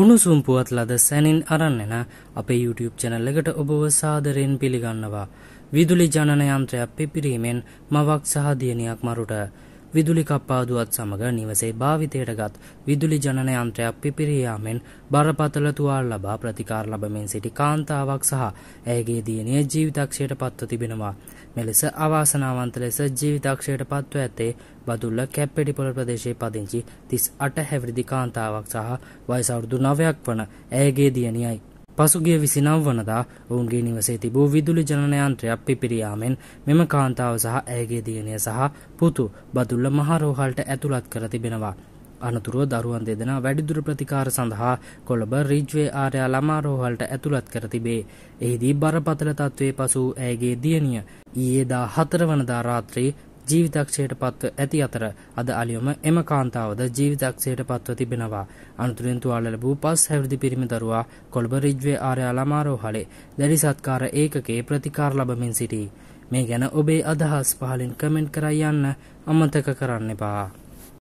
උණුසුම් පුවත් ලද සැනින් අරන් එන අපේ YouTube චැනල් එකට ඔබව සාදරයෙන් පිළිගන්නවා. විදුලි ජනන යන්ත්‍රයක් පිපිරීමෙන් මවක් සහ දියණියක් මරුට විදුලි කප්පාදුවත් සමඟ නිවසේ භාවිතයට ගත් විදුලි ජනන යන්ත්‍රයක් පිපිරියාමෙන් බරපතල තුවාල ලබා ප්‍රතිකාර ලබමින් සිටි කාන්තාවක් සහ ඇයගේ දියණිය ජීවිතක්ෂයට පත්ව තිබෙනවා. මෙලෙස අවාසනාවන්ත ලෙස ජීවිතක්ෂයට පත්ව ඇත්තේ බදුල්ල කැප්පෙටිපොළ ප්‍රදේශයේ පදිංචි 38 හැවිරිදි කාන්තාවක් සහ වයස අවුරුදු 9ක් වන ඇයගේ දියණියයි. පසුගිය විසිනම් වනදා ඔවුන්ගේ නිවසේ තිබූ විදුලි ජනයන්ත්‍රයක් පිපිරියාමෙන් මෙම කාන්තාව සහ ඇගේ දියණිය සහ පුතු බදුල්ල මහරෝහල්ට ඇතුළත් කර තිබෙනවා. අනතුරුව දරුවන් දෙදෙනා වැඩිදුර ප්‍රතිකාර සඳහා කොළඹ රිජ්වේ ආරයා ළමාරෝහල්ට ඇතුළත් කර තිබේ. එහිදී බරපතල තත්ත්වයේ පසු ඇගේ දියණිය ඊයේදා හතරවනදා රාත්‍රී ජීවිතක්ෂයට පත්ව ඇති අතර අද අලියොම එම කාන්තාවද ජීවිතක්ෂයට පත්ව තිබෙනවා අනතුරෙන් තුවාල ලැබූ පස් හැවිරිදි පිරිමි දරුවා කොළඹ රිජ්වේ ආර්යා ළමාරෝහලේ දැඩි සත්කාර ඒකකේ ප්‍රතිකාර ලබමින් සිටී මේ ගැන ඔබේ අදහස් පහලින් කමෙන්ට් කර යන්න අමතක කරන්න එපා